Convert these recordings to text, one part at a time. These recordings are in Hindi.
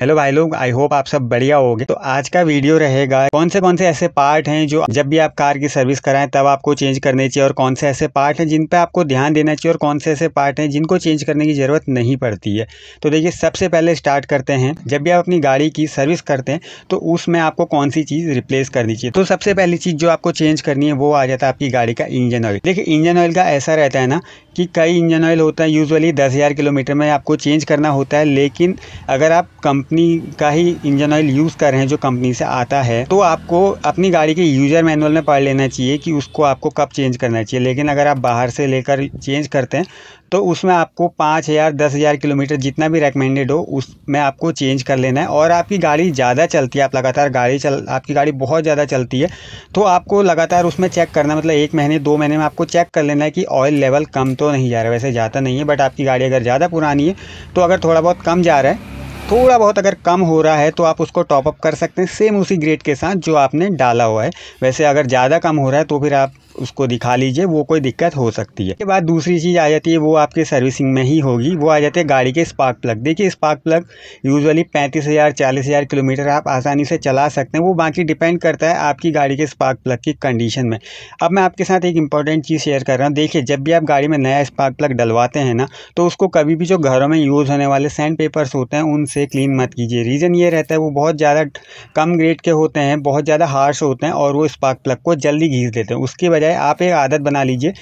हेलो भाई लोग आई होप आप सब बढ़िया होगे तो आज का वीडियो रहेगा कौन से कौन से ऐसे पार्ट हैं जो जब भी आप कार की सर्विस कराएं तब आपको चेंज करने चाहिए और कौन से ऐसे पार्ट हैं जिन पर आपको ध्यान देना चाहिए और कौन से ऐसे पार्ट हैं जिनको चेंज करने की ज़रूरत नहीं पड़ती है तो देखिए सबसे पहले स्टार्ट करते हैं जब भी आप अपनी गाड़ी की सर्विस करते हैं तो उसमें आपको कौन सी चीज़ रिप्लेस करनी चाहिए तो सबसे पहली चीज़ जो आपको चेंज करनी है वो आ जाता है आपकी गाड़ी का इंजन ऑयल देखिए इंजन ऑयल का ऐसा रहता है ना कि कई इंजन ऑयल होता है यूजुअली दस हज़ार किलोमीटर में आपको चेंज करना होता है लेकिन अगर आप कंपनी का ही इंजन ऑयल यूज़ कर रहे हैं जो कंपनी से आता है तो आपको अपनी गाड़ी के यूज़र मैनुअल में पढ़ लेना चाहिए कि उसको आपको कब चेंज करना चाहिए लेकिन अगर आप बाहर से लेकर चेंज करते हैं तो उसमें आपको पाँच हज़ार दस हज़ार किलोमीटर जितना भी रेकमेंडेड हो उसमें आपको चेंज कर लेना है और आपकी गाड़ी ज़्यादा चलती है आप लगातार गाड़ी चल आपकी गाड़ी बहुत ज़्यादा चलती है तो आपको लगातार उसमें चेक करना मतलब एक महीने दो महीने में आपको चेक कर लेना है कि ऑयल लेवल कम तो नहीं जा रहा है वैसे जाता नहीं है बट आपकी गाड़ी अगर ज़्यादा पुरानी है तो अगर थोड़ा बहुत कम जा रहा है थोड़ा बहुत अगर कम हो रहा है तो आप उसको टॉपअप कर सकते हैं सेम उसी ग्रेड के साथ जो आपने डाला हुआ है वैसे अगर ज़्यादा कम हो रहा है तो फिर आप उसको दिखा लीजिए वो कोई दिक्कत हो सकती है इसके बाद दूसरी चीज़ आ जाती है वो आपकी सर्विसिंग में ही होगी वो आ जाती है गाड़ी के स्पार्क प्लग देखिए स्पार्क प्लग यूजुअली पैंतीस हज़ार चालीस हज़ार किलोमीटर आप आसानी से चला सकते हैं वो बाकी डिपेंड करता है आपकी गाड़ी के स्पार्क प्लग की कंडीशन में अब मैं आपके साथ एक इंपॉर्टेंट चीज़ शेयर कर रहा हूँ देखिए जब भी आप गाड़ी में नया स्पार्क प्लग डलवाते हैं ना तो उसको कभी भी जो घरों में यूज़ होने वाले सैंड पेपर्स होते हैं उन से क्लीन मत कीजिए रीज़न ये रहता है वो बहुत ज़्यादा कम ग्रेड के होते हैं बहुत ज़्यादा हार्श होते हैं और वो स्पार्क प्लग को जल्दी घीस देते हैं उसके बजाय आप एक आदत बना लीजिए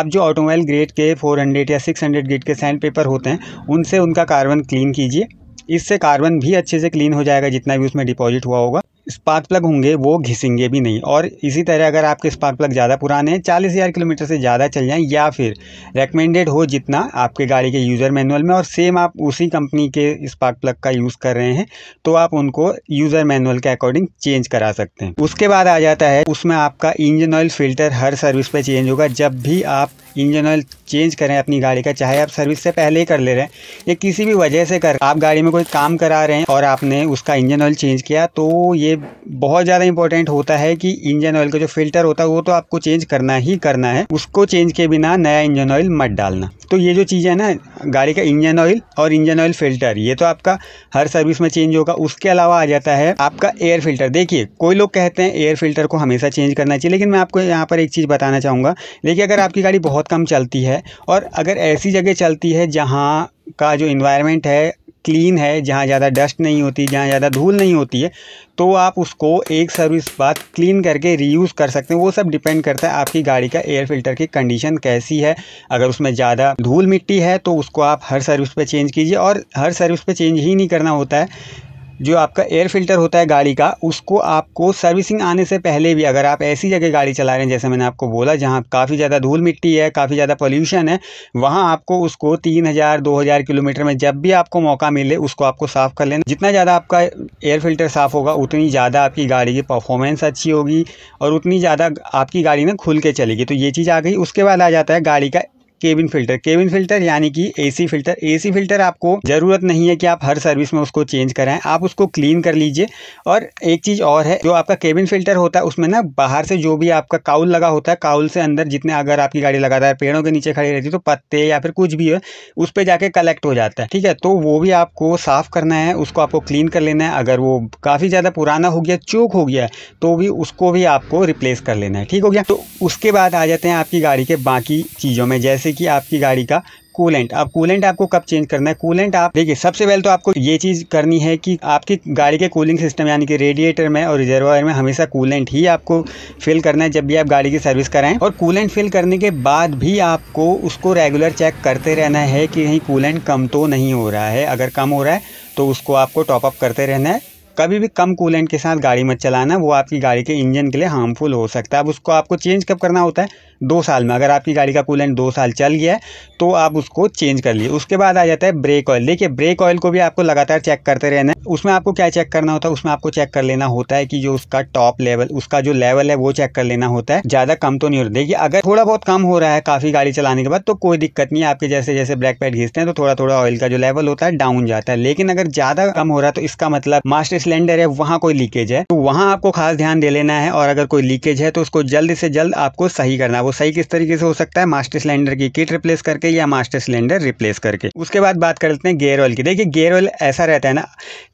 आप जो ऑटोमोबाइल ग्रेड के 400 या 600 ग्रेड के सैंड पेपर होते हैं उनसे उनका कार्बन क्लीन कीजिए इससे कार्बन भी अच्छे से क्लीन हो जाएगा जितना भी उसमें डिपॉजिट हुआ होगा स्पार्क प्लग होंगे वो घिसेंगे भी नहीं और इसी तरह अगर आपके स्पार्क प्लग ज़्यादा पुराने हैं चालीस हज़ार किलोमीटर से ज़्यादा चल जाएँ या फिर रेकमेंडेड हो जितना आपके गाड़ी के यूज़र मैनुअल में और सेम आप उसी कंपनी के स्पार्क प्लग का यूज़ कर रहे हैं तो आप उनको यूज़र मैनुअल के अकॉर्डिंग चेंज करा सकते हैं उसके बाद आ जाता है उसमें आपका इंजन ऑयल फिल्टर हर सर्विस पर चेंज होगा जब भी आप इंजन ऑयल चेंज करें अपनी गाड़ी का चाहे आप सर्विस से पहले ही कर ले रहे हैं या किसी भी वजह से कर आप गाड़ी में कोई काम करा रहे हैं और आपने उसका इंजन ऑयल चेंज किया तो ये बहुत ज़्यादा इंपॉर्टेंट होता है कि इंजन ऑयल का जो फिल्टर होता है वो तो आपको चेंज करना ही करना है उसको चेंज के बिना नया इंजन ऑयल मत डालना तो ये जो चीज़ है ना गाड़ी का इंजन ऑयल और इंजन ऑयल फिल्टर ये तो आपका हर सर्विस में चेंज होगा उसके अलावा आ जाता है आपका एयर फिल्टर देखिए कोई लोग कहते हैं एयर फिल्टर को हमेशा चेंज करना चाहिए लेकिन मैं आपको यहाँ पर एक चीज़ बताना चाहूँगा देखिए अगर आपकी गाड़ी बहुत कम चलती है और अगर ऐसी जगह चलती है जहाँ का जो इन्वायरमेंट है क्लीन है जहाँ ज़्यादा डस्ट नहीं होती जहाँ ज़्यादा धूल नहीं होती है तो आप उसको एक सर्विस बाद क्लीन करके रीयूज़ कर सकते हैं वो सब डिपेंड करता है आपकी गाड़ी का एयर फिल्टर की कंडीशन कैसी है अगर उसमें ज़्यादा धूल मिट्टी है तो उसको आप हर सर्विस पे चेंज कीजिए और हर सर्विस पे चेंज ही नहीं करना होता है जो आपका एयर फिल्टर होता है गाड़ी का उसको आपको सर्विसिंग आने से पहले भी अगर आप ऐसी जगह गाड़ी चला रहे हैं जैसे मैंने आपको बोला जहाँ काफ़ी ज़्यादा धूल मिट्टी है काफ़ी ज़्यादा पोल्यूशन है वहाँ आपको उसको तीन हज़ार दो हज़ार किलोमीटर में जब भी आपको मौका मिले उसको आपको साफ़ कर लेना जितना ज़्यादा आपका एयर फिल्टर साफ़ होगा उतनी ज़्यादा आपकी गाड़ी की परफॉर्मेंस अच्छी होगी और उतनी ज़्यादा आपकी गाड़ी ना खुल के चलेगी तो ये चीज़ आ गई उसके बाद आ जाता है गाड़ी का केबिन फिल्टर केबिन फिल्टर यानी कि एसी फिल्टर एसी फिल्टर आपको ज़रूरत नहीं है कि आप हर सर्विस में उसको चेंज कराएं आप उसको क्लीन कर लीजिए और एक चीज़ और है जो आपका केबिन फिल्टर होता है उसमें ना बाहर से जो भी आपका काउल लगा होता है काउल से अंदर जितने अगर आपकी गाड़ी लगातार पेड़ों के नीचे खड़ी रहती है तो पत्ते या फिर कुछ भी है उस पर जाके कलेक्ट हो जाता है ठीक है तो वो भी आपको साफ़ करना है उसको आपको क्लीन कर लेना है अगर वो काफ़ी ज़्यादा पुराना हो गया चोक हो गया तो भी उसको भी आपको रिप्लेस कर लेना है ठीक हो गया तो उसके बाद आ जाते हैं आपकी गाड़ी के बाकी चीज़ों में जैसे कि आपकी गाड़ी का कूलेंट आप कूलेंट आपको कब चेंज करना है कूलेंट आप देखिए सबसे पहले तो आपको ये चीज़ करनी है कि आपकी गाड़ी के कूलिंग सिस्टम यानी कि रेडिएटर में और रिजर्वायर में हमेशा कूलेंट ही आपको फिल करना है जब भी आप गाड़ी की सर्विस कराएं और कूलेंट फिल करने के बाद भी आपको उसको रेगुलर चेक करते रहना है कि कहीं कूलेंट कम तो नहीं हो रहा है अगर कम हो रहा है तो उसको आपको टॉपअप करते रहना है कभी भी कम कूलेंट के साथ गाड़ी मत चलाना वो आपकी गाड़ी के इंजन के लिए हार्मफुल हो सकता है अब उसको आपको चेंज कब करना होता है दो साल में अगर आपकी गाड़ी का कूलेंट दो साल चल गया है तो आप उसको चेंज कर लिए उसके बाद आ जाता है ब्रेक ऑयल देखिए ब्रेक ऑयल को भी आपको लगातार चेक करते रहना है उसमें आपको क्या चेक करना होता है उसमें आपको चेक कर लेना होता है कि जो उसका टॉप लेवल उसका जो लेवल है वो चेक कर लेना होता है ज़्यादा कम तो नहीं होता देखिए अगर थोड़ा बहुत कम हो रहा है काफ़ी गाड़ी चलाने के बाद तो कोई दिक्कत नहीं है आपके जैसे जैसे ब्रेक पैड घिसते हैं तो थोड़ा थोड़ा ऑयल का जो लेवल होता है डाउन जाता है लेकिन अगर ज़्यादा कम हो रहा है तो इसका मतलब मास्टर सिलेंडर है वहाँ कोई लीकेज है तो वहाँ आपको खास ध्यान दे लेना है और अगर कोई लीकेज है तो उसको जल्द से जल्द आपको सही करना है वो सही किस तरीके से हो सकता है मास्टर सिलेंडर की किट रिप्लेस करके या मास्टर सिलेंडर रिप्लेस करके उसके बाद बात कर लेते हैं गेयर ऑयल की देखिए गेयर ऑयल ऐसा रहता है ना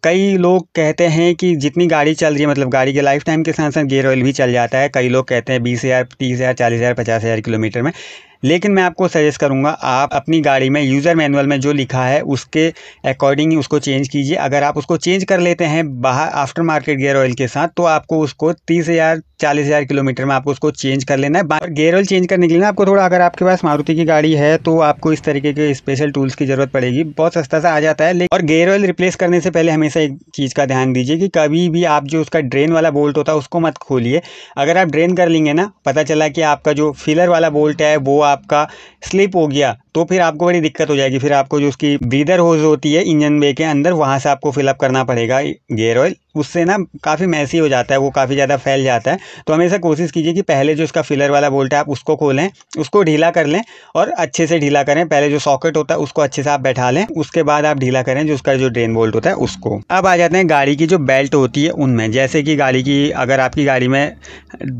कई लोग कहते हैं कि जितनी गाड़ी चल रही है मतलब गाड़ी के लाइफ टाइम के साथ साथ गेयर ऑयल भी चल जाता है कई लोग कहते हैं बीस हज़ार तीस हज़ार चालीस हज़ार पचास हज़ार किलोमीटर में लेकिन मैं आपको सजेस्ट करूंगा आप अपनी गाड़ी में यूज़र मैनुअल में जो लिखा है उसके अकॉर्डिंग ही उसको चेंज कीजिए अगर आप उसको चेंज कर लेते हैं बाहर आफ्टर मार्केट गेयर ऑयल के साथ तो आपको उसको तीस हज़ार चालीस हज़ार किलोमीटर में आपको उसको चेंज कर लेना है गेयर ऑयल चेंज करने के लिए ना आपको थोड़ा अगर आपके पास मारुति की गाड़ी है तो आपको इस तरीके के स्पेशल टूल्स की ज़रूरत पड़ेगी बहुत सस्ता सा आ जाता है और गेयर ऑयल रिप्लेस करने से पहले हमेशा एक चीज़ का ध्यान दीजिए कि कभी भी आप जो उसका ड्रेन वाला बोल्ट होता है उसको मत खोलिए अगर आप ड्रेन कर लेंगे ना पता चला कि आपका जो फिलर वाला बोल्ट है वो आपका स्लिप हो गया तो फिर आपको बड़ी दिक्कत हो जाएगी फिर आपको जो उसकी ब्रीदर होज होती है इंजन बे के अंदर वहाँ से आपको फिलअप करना पड़ेगा गेयर ऑयल उससे ना काफ़ी मैसी हो जाता है वो काफ़ी ज़्यादा फैल जाता है तो हमेशा कोशिश कीजिए कि पहले जो उसका फिलर वाला बोल्ट है आप उसको खोलें उसको ढीला कर लें और अच्छे से ढीला करें पहले जो सॉकेट होता है उसको अच्छे से आप बैठा लें उसके बाद आप ढीला करें जो उसका जो ड्रेन बोल्ट होता है उसको अब आ जाते हैं गाड़ी की जो बेल्ट होती है उनमें जैसे कि गाड़ी की अगर आपकी गाड़ी में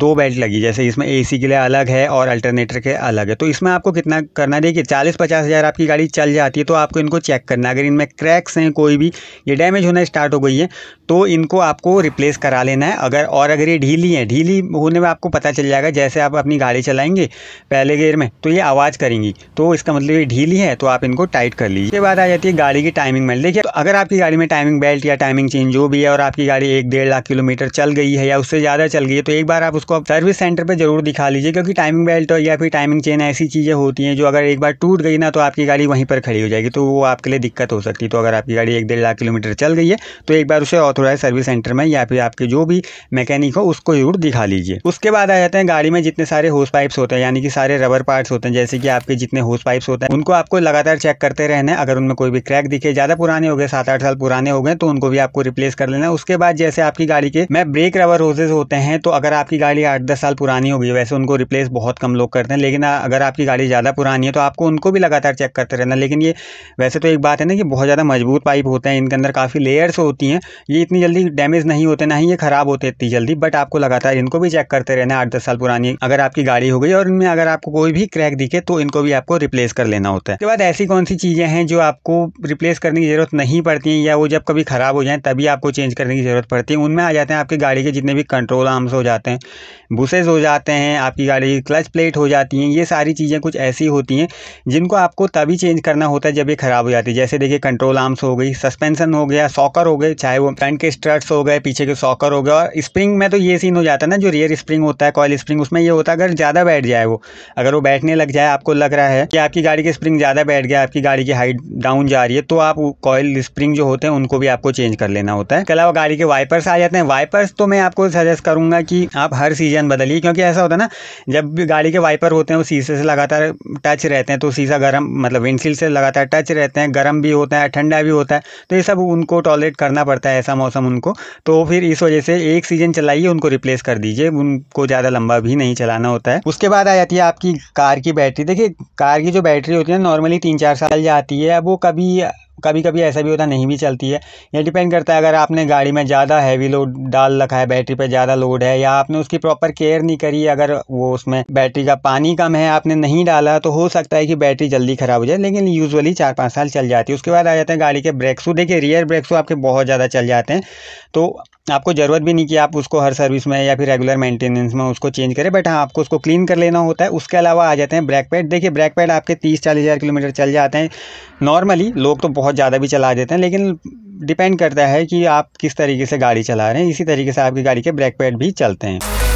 दो बेल्ट लगी जैसे इसमें ए के लिए अलग है और अल्टरनेटर के अलग है तो इसमें आपको कितना करना चाहिए कि चालीस पचास हज़ार आपकी गाड़ी चल जाती है तो आपको इनको चेक करना अगर इनमें क्रैक्स हैं कोई भी ये डैमेज होना स्टार्ट हो गई है तो इनको आपको रिप्लेस करा लेना है अगर और अगर ये ढीली है ढीली होने में आपको पता चल जाएगा जैसे आप अपनी गाड़ी चलाएंगे पहले गेयर में तो ये आवाज़ करेंगी तो इसका मतलब ये ढीली है तो आप इनको टाइट कर लीजिए उसके बाद आ जाती है गाड़ी की टाइमिंग में देखिए तो अगर आपकी गाड़ी में टाइमिंग बेल्ट या टाइमिंग चेंज जो भी है और आपकी गाड़ी एक डेढ़ लाख किलोमीटर चल गई है या उससे ज़्यादा चल गई है तो एक बार आप उसको सर्विस सेंटर पर जरूर दिखा लीजिए क्योंकि टाइमिंग बेल्ट या फिर टाइमिंग चेन ऐसी चीज़ें होती हैं जो अगर एक बार टूट टूट गई ना तो आपकी गाड़ी वहीं पर खड़ी हो जाएगी तो वो आपके लिए दिक्कत हो सकती है तो अगर आपकी गाड़ी एक डेढ़ लाख किलोमीटर चल गई है तो एक बार उसे ऑथोराइज सर्विस सेंटर में या फिर आपके जो भी मैकेनिक हो उसको जरूर दिखा लीजिए उसके बाद आ जाते हैं गाड़ी में जितने सारे होस पाइप्स होते हैं यानी कि सारे रबर पार्ट्स होते हैं जैसे कि आपके जितने होस पाइप्स होते हैं उनको आपको लगातार चेक करते रहना है अगर उनमें कोई भी क्रैक दिखे ज़्यादा पुराने हो गए सात आठ साल पुराने हो गए तो उनको भी आपको रिप्लेस कर लेना उसके बाद जैसे आपकी गाड़ी के मैं ब्रेक रबर होसेज होते हैं तो अगर आपकी गाड़ी आठ दस साल पुरानी होगी वैसे उनको रिप्लेस बहुत कम लोग करते हैं लेकिन अगर आपकी गाड़ी ज़्यादा पुरानी है तो आपको उनको भी लगातार चेक करते रहना लेकिन ये वैसे तो एक बात है ना कि बहुत ज़्यादा मजबूत पाइप होते हैं इनके अंदर काफ़ी लेयर्स होती हैं ये इतनी जल्दी डैमेज नहीं होते ना ही ये ख़राब होते इतनी जल्दी बट आपको लगातार इनको भी चेक करते रहना आठ दस साल पुरानी अगर आपकी गाड़ी हो गई और इनमें अगर आपको कोई भी क्रैक दिखे तो इनको भी आपको रिप्लेस कर लेना होता है उसके बाद ऐसी कौन सी चीज़ें हैं जो आपको रिप्लेस करने की ज़रूरत नहीं पड़ती हैं या वो जब कभी ख़राब हो जाए तभी आपको चेंज करने की ज़रूरत पड़ती है उनमें आ जाते हैं आपकी गाड़ी के जितने भी कंट्रोल आर्म्स हो जाते हैं बुसेज हो जाते हैं आपकी गाड़ी की क्लच प्लेट हो जाती हैं ये सारी चीज़ें कुछ ऐसी होती हैं जिनको आपको तभी चेंज करना होता है जब ये ख़राब हो जाती है जैसे देखिए कंट्रोल आर्म्स हो गई सस्पेंसन हो गया सॉकर हो गए चाहे वो फ्रंट के स्ट्रट्स हो गए पीछे के सॉकर हो गए और स्प्रिंग में तो ये सीन हो जाता है ना जो रियर स्प्रिंग होता है कॉयल स्प्रिंग उसमें ये होता है अगर ज़्यादा बैठ जाए वो अगर वो बैठने लग जाए आपको लग रहा है कि आपकी गाड़ी की स्प्रिंग ज़्यादा बैठ गया आपकी गाड़ी की हाइट डाउन जा रही है तो आप कॉयल स्प्रिंग जो होते हैं उनको भी आपको चेंज कर लेना होता है इसके अलावा गाड़ी के वाइपर्स आ जाते हैं वाइपर्स तो मैं आपको सजेस्ट करूँगा कि आप हर सीजन बदलिए क्योंकि ऐसा होता है ना जब भी गाड़ी के वाइपर होते हैं वो शीशे से लगातार टच रहते हैं तो शीशा गर्म मतलब विंडशील से लगातार टच रहते हैं गर्म भी होता है ठंडा भी होता है तो ये सब उनको टॉलरेट करना पड़ता है ऐसा मौसम उनको तो फिर इस वजह से एक सीजन चलाइए उनको रिप्लेस कर दीजिए उनको ज़्यादा लंबा भी नहीं चलाना होता है उसके बाद आ जाती है आपकी कार की बैटरी देखिए कार की जो बैटरी होती है नॉर्मली तीन चार साल जाती है अब वो कभी कभी कभी ऐसा भी होता नहीं भी चलती है ये डिपेंड करता है अगर आपने गाड़ी में ज़्यादा हैवी लोड डाल रखा है बैटरी पर ज़्यादा लोड है या आपने उसकी प्रॉपर केयर नहीं करी अगर वो उसमें बैटरी का पानी कम है आपने नहीं डाला तो हो सकता है कि बैटरी जल्दी ख़राब हो जाए लेकिन यूजअली चार पाँच साल चल जाती है उसके बाद आ जाते हैं गाड़ी के ब्रेक देखिए रियर ब्रेक आपके बहुत ज़्यादा चल जाते हैं तो आपको ज़रूरत भी नहीं कि आप उसको हर सर्विस में या फिर रेगुलर मेंटेनेंस में उसको चेंज करें बट हाँ आपको उसको क्लीन कर लेना होता है उसके अलावा आ जाते हैं ब्रेक पैड देखिए ब्रेक पैड आपके तीस चालीस हज़ार किलोमीटर चल जाते हैं नॉर्मली लोग तो बहुत बहुत ज़्यादा भी चला देते हैं लेकिन डिपेंड करता है कि आप किस तरीके से गाड़ी चला रहे हैं इसी तरीके से आपकी गाड़ी के ब्रेक पैड भी चलते हैं